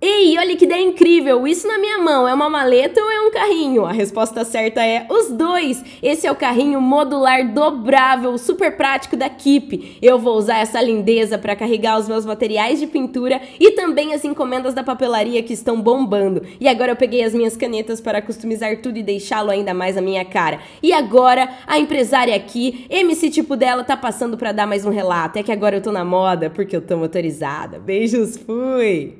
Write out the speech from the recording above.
Ei, olha que ideia incrível! Isso na minha mão é uma maleta ou é um carrinho? A resposta certa é os dois! Esse é o carrinho modular dobrável, super prático da Kipe. Eu vou usar essa lindeza para carregar os meus materiais de pintura e também as encomendas da papelaria que estão bombando. E agora eu peguei as minhas canetas para customizar tudo e deixá-lo ainda mais a minha cara. E agora a empresária aqui, MC tipo dela, tá passando para dar mais um relato. É que agora eu tô na moda porque eu tô motorizada. Beijos, fui!